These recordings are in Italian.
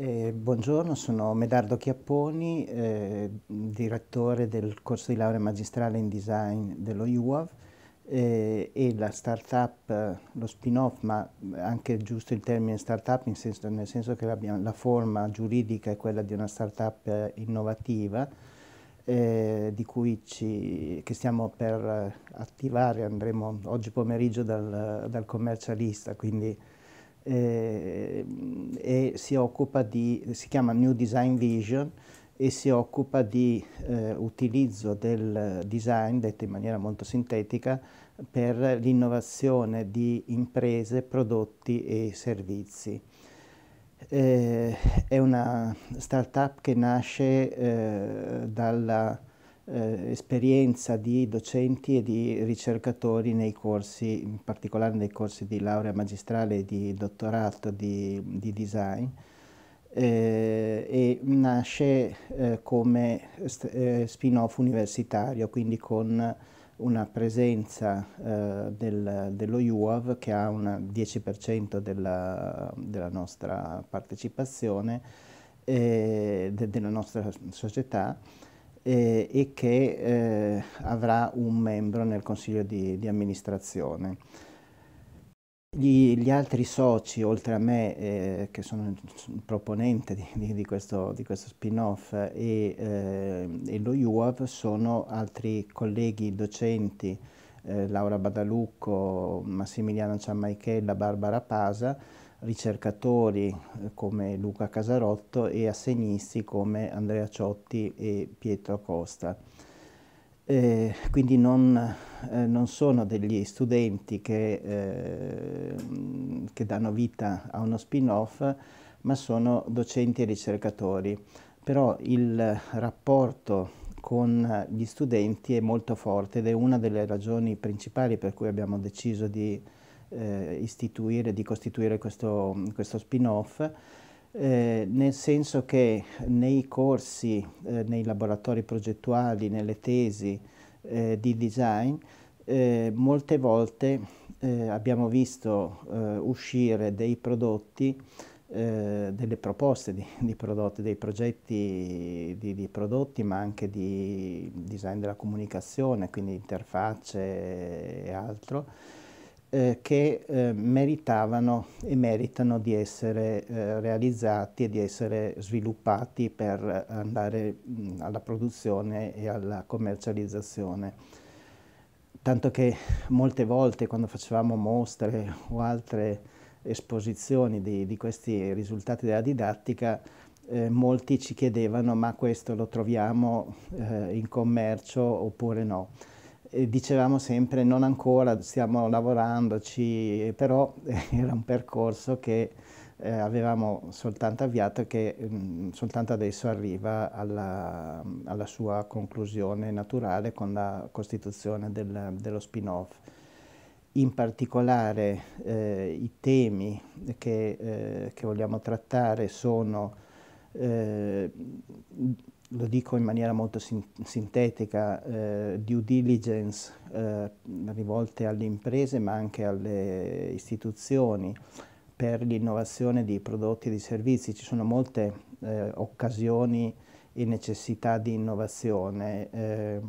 Eh, buongiorno, sono Medardo Chiapponi, eh, direttore del corso di laurea magistrale in design dello UAV eh, e la startup, lo spin-off, ma anche giusto il termine startup senso, nel senso che la forma giuridica è quella di una startup eh, innovativa eh, di cui ci, che stiamo per attivare, andremo oggi pomeriggio dal, dal commercialista, quindi eh, e si occupa di, si chiama New Design Vision e si occupa di eh, utilizzo del design, detto in maniera molto sintetica, per l'innovazione di imprese, prodotti e servizi. Eh, è una startup che nasce eh, dalla eh, esperienza di docenti e di ricercatori nei corsi, in particolare nei corsi di laurea magistrale e di dottorato di, di design. Eh, e nasce eh, come eh, spin-off universitario, quindi con una presenza eh, del, dello UAV che ha un 10% della, della nostra partecipazione, eh, de, della nostra società, eh, e che eh, avrà un membro nel consiglio di, di amministrazione. Gli, gli, altri soci, oltre a me, eh, che sono il proponente di, di questo, di questo spin-off, e, eh, e, lo UAV, sono altri colleghi docenti, eh, Laura Badalucco, Massimiliano Ciammaichella, Barbara Pasa, ricercatori eh, come Luca Casarotto e assegnisti come Andrea Ciotti e Pietro Costa. Eh, quindi non, eh, non, sono degli studenti che, eh, che danno vita a uno spin-off, ma sono docenti e ricercatori. Però il rapporto con gli studenti è molto forte ed è una delle ragioni principali per cui abbiamo deciso di eh, istituire, di costituire questo, questo spin-off, eh, nel senso che nei corsi, eh, nei laboratori progettuali, nelle tesi eh, di design, eh, molte volte eh, abbiamo visto uscire dei prodotti eh, delle proposte di, di, prodotti, dei progetti di, di, prodotti, ma anche di design della comunicazione, quindi interfacce e altro, eh, che eh, meritavano e meritano di essere eh, realizzati e di essere sviluppati per andare mh, alla produzione e alla commercializzazione. Tanto che molte volte quando facevamo mostre o altre esposizioni di, di questi risultati della didattica, eh, molti ci chiedevano ma questo lo troviamo eh, in commercio oppure no dicevamo sempre non ancora, stiamo lavorandoci, però era un percorso che eh, avevamo soltanto avviato e che mh, mm, soltanto adesso arriva alla, alla, sua conclusione naturale con la costituzione del, dello spin-off. In particolare eh, i temi che, eh, che, vogliamo trattare sono eh, lo dico in maniera molto sintetica, eh, due diligence eh, rivolte alle imprese ma anche alle istituzioni per l'innovazione di prodotti e di servizi. Ci sono molte eh, occasioni e necessità di innovazione. Eh,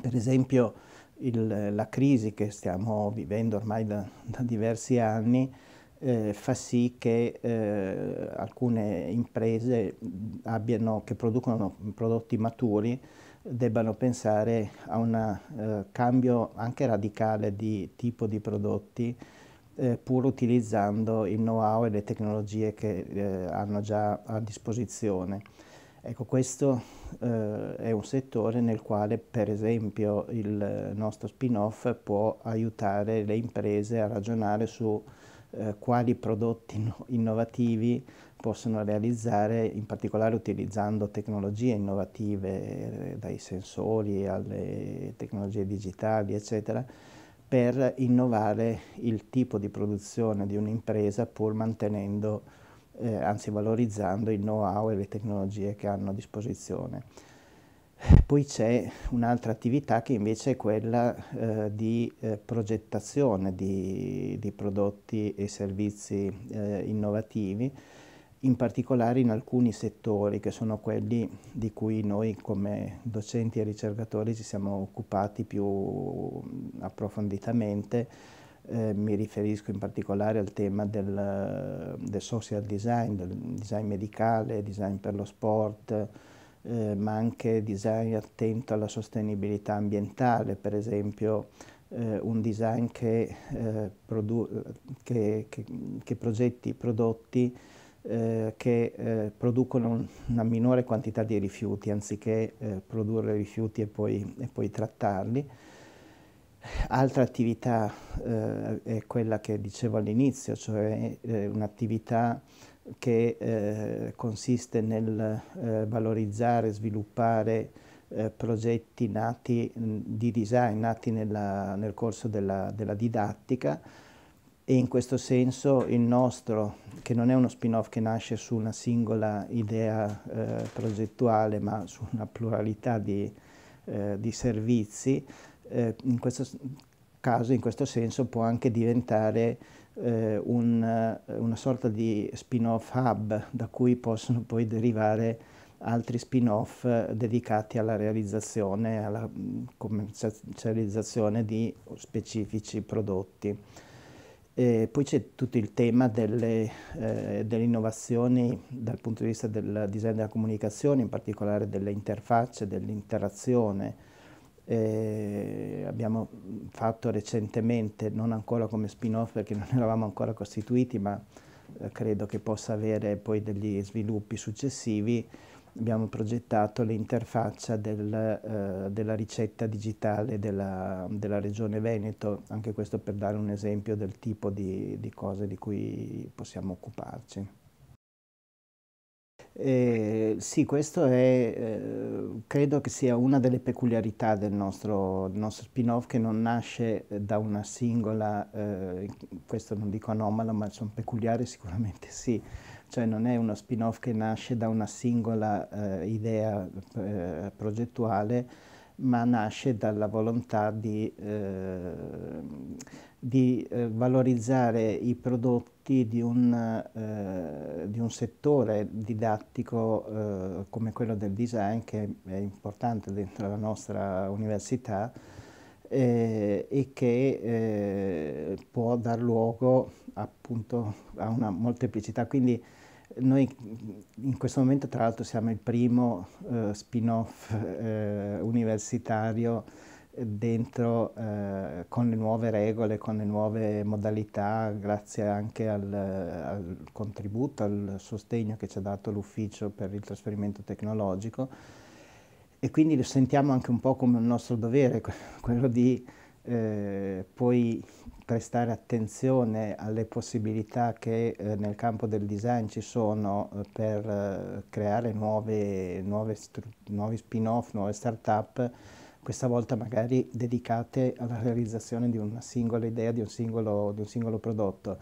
per esempio il, la crisi che stiamo vivendo ormai da, da diversi anni eh, fa sì che eh, alcune imprese abbiano, che producono prodotti maturi debbano pensare a un eh, cambio anche radicale di tipo di prodotti eh, pur utilizzando il know-how e le tecnologie che eh, hanno già a disposizione. Ecco, questo eh, è un settore nel quale per esempio il nostro spin-off può aiutare le imprese a ragionare su eh, quali prodotti innovativi possono realizzare, in particolare utilizzando tecnologie innovative, eh, dai sensori alle tecnologie digitali, eccetera, per innovare il tipo di produzione di un'impresa pur mantenendo, eh, anzi valorizzando il know-how e le tecnologie che hanno a disposizione. Poi c'è un'altra attività che invece è quella eh, di eh, progettazione di, di, prodotti e servizi eh, innovativi, in particolare in alcuni settori che sono quelli di cui noi come docenti e ricercatori ci siamo occupati più mm, approfonditamente. Eh, mi riferisco in particolare al tema del, del social design, del design medicale, design per lo sport, eh, ma anche design attento alla sostenibilità ambientale, per esempio eh, un design che, eh, che, che, che progetti prodotti eh, che eh, producono una minore quantità di rifiuti anziché produrre rifiuti e poi, e poi trattarli. Altra attività eh, è quella che dicevo all'inizio, cioè eh, un'attività che eh, consiste nel eh, valorizzare, sviluppare eh, progetti nati di design, nati nella, nel corso della, della, didattica e in questo senso il nostro, che non è uno spin-off che nasce su una singola idea eh, progettuale ma su una pluralità di, eh, di servizi, eh, in questo caso, in questo senso può anche diventare eh, un, eh, una sorta di spin-off hub da cui possono poi derivare altri spin-off eh, dedicati alla realizzazione, e alla mm, commercializzazione di specifici prodotti. E poi c'è tutto il tema delle, eh, delle, innovazioni dal punto di vista del design della comunicazione, in particolare delle interfacce, dell'interazione, eh, abbiamo fatto recentemente, non ancora come spin-off perché non eravamo ancora costituiti, ma eh, credo che possa avere poi degli sviluppi successivi, abbiamo progettato l'interfaccia del, eh, della ricetta digitale della, della, Regione Veneto, anche questo per dare un esempio del tipo di, di cose di cui possiamo occuparci. Eh, sì, questo è, eh, credo che sia una delle peculiarità del nostro, nostro spin-off che non nasce eh, da una singola, eh, questo non dico anomalo, ma sono peculiare sicuramente sì, cioè non è uno spin-off che nasce da una singola eh, idea eh, progettuale, ma nasce dalla volontà di di eh, valorizzare i prodotti di un, eh, di un settore didattico eh, come quello del design che è importante dentro la nostra università eh, e che eh, può dar luogo appunto a una molteplicità. Quindi noi in questo momento tra l'altro siamo il primo eh, spin-off universitario dentro eh, con le nuove regole, con le nuove modalità, grazie anche al, al contributo, al sostegno che ci ha dato l'Ufficio per il trasferimento tecnologico e quindi lo sentiamo anche un po' come un nostro dovere, quello di eh, poi prestare attenzione alle possibilità che eh, nel campo del design ci sono eh, per eh, creare nuove, nuove nuovi spin-off, nuove start-up questa volta magari dedicate alla realizzazione di una singola idea, di un singolo, di un singolo prodotto.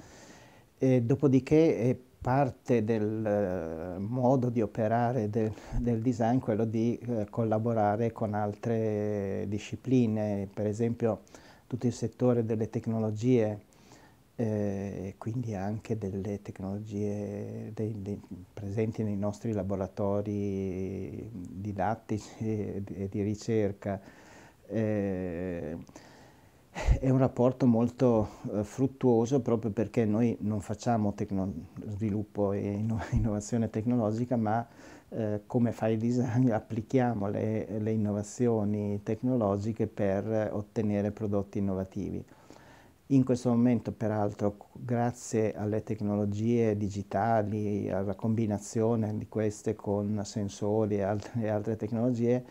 E dopodiché eh, parte del eh, modo di operare del, del design quello di eh, collaborare con altre discipline, per esempio tutto il settore delle tecnologie eh, e quindi anche delle tecnologie dei, dei, presenti nei nostri laboratori didattici e di ricerca. Eh, è un rapporto molto eh, fruttuoso proprio perché noi non facciamo sviluppo e inno innovazione tecnologica, ma eh, come il design applichiamo le, le innovazioni tecnologiche per ottenere prodotti innovativi. In questo momento, peraltro, grazie alle tecnologie digitali, alla combinazione di queste con sensori e altre, altre tecnologie,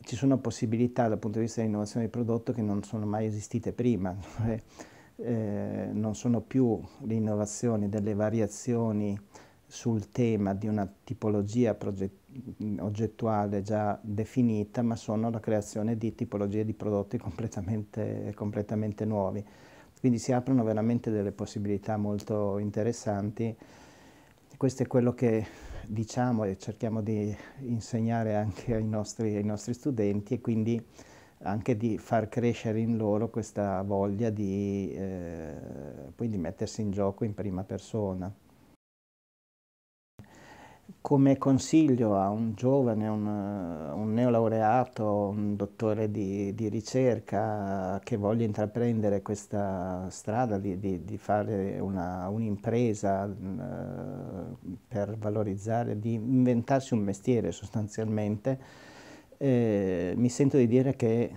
ci sono possibilità dal punto di vista dell'innovazione del prodotto che non sono mai esistite prima. Cioè, eh, non sono più le innovazioni delle variazioni sul tema di una tipologia oggettuale già definita, ma sono la creazione di tipologie di prodotti completamente, completamente nuovi. Quindi si aprono veramente delle possibilità molto interessanti. Questo è quello che diciamo e cerchiamo di insegnare anche ai nostri, ai nostri studenti e quindi anche di far crescere in loro questa voglia di, eh, di mettersi in gioco in prima persona come consiglio a un giovane, un, un neolaureato, un dottore di, di, ricerca che voglia intraprendere questa strada di, di, di fare un'impresa uh, per valorizzare, di inventarsi un mestiere sostanzialmente, eh, mi sento di dire che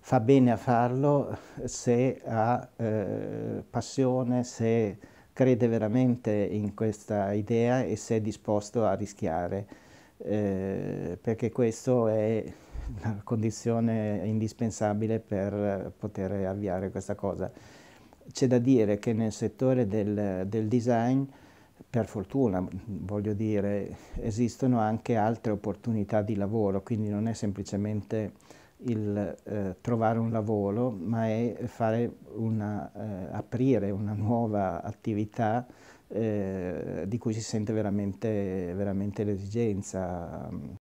fa bene a farlo se ha eh, passione, se crede veramente in questa idea e se è disposto a rischiare, eh, perché questa è una condizione indispensabile per poter avviare questa cosa. C'è da dire che nel settore del, del design, per fortuna, voglio dire, esistono anche altre opportunità di lavoro, quindi non è semplicemente il eh, trovare un lavoro, ma è una, eh, aprire una nuova attività eh, di cui si sente veramente, veramente l'esigenza. Mm,